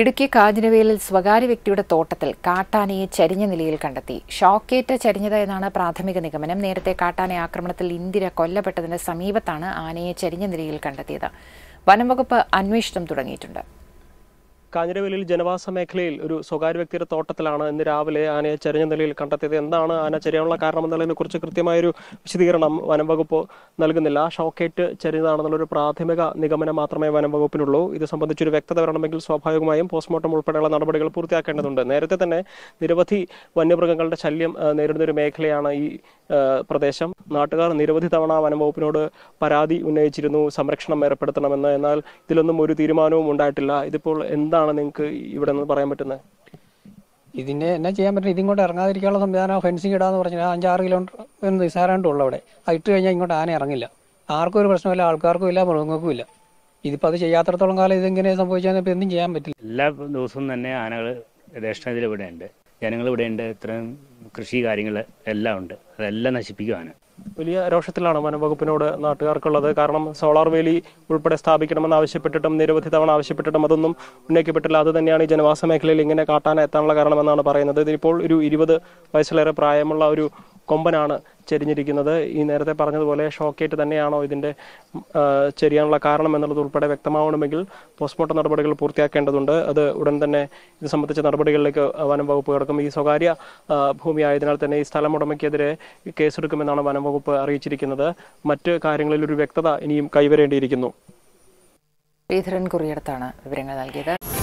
ഇടുക്കി കാഞ്ഞിരവേലിൽ സ്വകാര്യ വ്യക്തിയുടെ തോട്ടത്തിൽ കാട്ടാനയെ ചരിഞ്ഞ നിലയിൽ കണ്ടെത്തി ഷോക്കേറ്റ് ചരിഞ്ഞത് എന്നാണ് പ്രാഥമിക നിഗമനം നേരത്തെ കാട്ടാന ആക്രമണത്തിൽ ഇന്ദിര കൊല്ലപ്പെട്ടതിന്റെ സമീപത്താണ് ആനയെ ചരിഞ്ഞ നിലയിൽ കണ്ടെത്തിയത് വനംവകുപ്പ് അന്വേഷണം തുടങ്ങിയിട്ടുണ്ട് കാഞ്ഞിരവേലിയിൽ ജനവാസ മേഖലയിൽ ഒരു സ്വകാര്യ വ്യക്തിയുടെ തോട്ടത്തിലാണ് ഇന്ന് രാവിലെ ആനയെ ചരിഞ്ഞ നിലയിൽ കണ്ടെത്തിയത് എന്താണ് ആന ചെറിയാനുള്ള കാരണം എന്നുള്ളതിനെ കുറിച്ച് കൃത്യമായൊരു വിശദീകരണം വനംവകുപ്പ് നൽകുന്നില്ല ഷോക്കേറ്റ് ചെറിയതാണെന്നുള്ളൊരു പ്രാഥമിക നിഗമനം മാത്രമേ വനംവകുപ്പിനുള്ളൂ ഇത് സംബന്ധിച്ചൊരു വ്യക്തത വരണമെങ്കിൽ സ്വാഭാവികമായും പോസ്റ്റ്മോർട്ടം ഉൾപ്പെടെയുള്ള നടപടികൾ പൂർത്തിയാക്കേണ്ടതുണ്ട് നേരത്തെ തന്നെ നിരവധി വന്യമൃഗങ്ങളുടെ ശല്യം നേരിടുന്ന ഒരു മേഖലയാണ് ഈ പ്രദേശം നാട്ടുകാർ നിരവധി തവണ വനംവകുപ്പിനോട് പരാതി ഉന്നയിച്ചിരുന്നു സംരക്ഷണം ഏർപ്പെടുത്തണമെന്ന് എന്നാൽ ഇതിലൊന്നും ഒരു തീരുമാനവും ഉണ്ടായിട്ടില്ല ഇതിപ്പോൾ എന്താണ് എന്താണ് നിങ്ങൾക്ക് ഇവിടെ നിന്ന് പറയാൻ പറ്റുന്നത് ഇതിന്റെ എന്നാ ചെയ്യാൻ പറ്റും ഇതിങ്ങോട്ട് ഇറങ്ങാതിരിക്കാനുള്ള സംവിധാനം ഫെൻസിങ് ഇടാന്ന് പറഞ്ഞാൽ അഞ്ചാറ് കിലോമീറ്റർ ഉള്ളു അവിടെ ആ ഇട്ട് കഴിഞ്ഞാൽ ഇങ്ങോട്ട് ആന ഇറങ്ങില്ല ആർക്കും ഒരു പ്രശ്നമില്ല ആൾക്കാർക്കും ഇല്ല മൃഗങ്ങൾക്കും ഇല്ല ഇതിപ്പോ അത് ചെയ്യാത്തടത്തോളം കാലം ഇതെങ്ങനെ സംഭവിച്ചാൽ ഇപ്പൊ എന്തും ചെയ്യാൻ പറ്റില്ല എല്ലാ ദിവസവും തന്നെ ആനകൾ ദക്ഷിണത്തിൽ ഇവിടെ ഉണ്ട് ജനങ്ങൾ ഇവിടെ ഉണ്ട് ഇത്രയും കൃഷി കാര്യങ്ങൾ എല്ലാം ഉണ്ട് അതെല്ലാം നശിപ്പിക്കുവാണ് വലിയ രോഷത്തിലാണ് വനംവകുപ്പിനോട് നാട്ടുകാർക്കുള്ളത് കാരണം സോളാർ വേലി ഉൾപ്പെടെ സ്ഥാപിക്കണമെന്ന് ആവശ്യപ്പെട്ടിട്ടും നിരവധി തവണ ആവശ്യപ്പെട്ടിട്ടും അതൊന്നും ഉന്നയിക്കപ്പെട്ടില്ല അത് തന്നെയാണ് ഈ ജനവാസ മേഖലയിൽ ഇങ്ങനെ കാട്ടാൻ എത്താനുള്ള കാരണമെന്നാണ് പറയുന്നത് ഇതിപ്പോൾ ഒരു ഇരുപത് വയസ്സിലേറെ പ്രായമുള്ള ഒരു കൊമ്പനാണ് ചെരിഞ്ഞിരിക്കുന്നത് ഈ നേരത്തെ പറഞ്ഞതുപോലെ ഷോക്കേറ്റ് തന്നെയാണോ ഇതിൻ്റെ ചെരിയാനുള്ള കാരണം എന്നുള്ളത് ഉൾപ്പെടെ വ്യക്തമാവണമെങ്കിൽ പോസ്റ്റ്മോർട്ടം നടപടികൾ പൂർത്തിയാക്കേണ്ടതുണ്ട് അത് ഉടൻ തന്നെ ഇത് സംബന്ധിച്ച നടപടികളിലേക്ക് വനം വകുപ്പ് കിടക്കും ഈ സ്വകാര്യ ഭൂമി ആയതിനാൽ തന്നെ ഈ സ്ഥലം ഉടമയ്ക്കെതിരെ കേസെടുക്കുമെന്നാണ് വനം വകുപ്പ് അറിയിച്ചിരിക്കുന്നത് മറ്റ് കാര്യങ്ങളിൽ ഒരു വ്യക്തത ഇനിയും കൈവരേണ്ടിയിരിക്കുന്നു ശ്രീധരൻ കുറിയടത്താണ് വിവരങ്ങൾ നൽകിയത്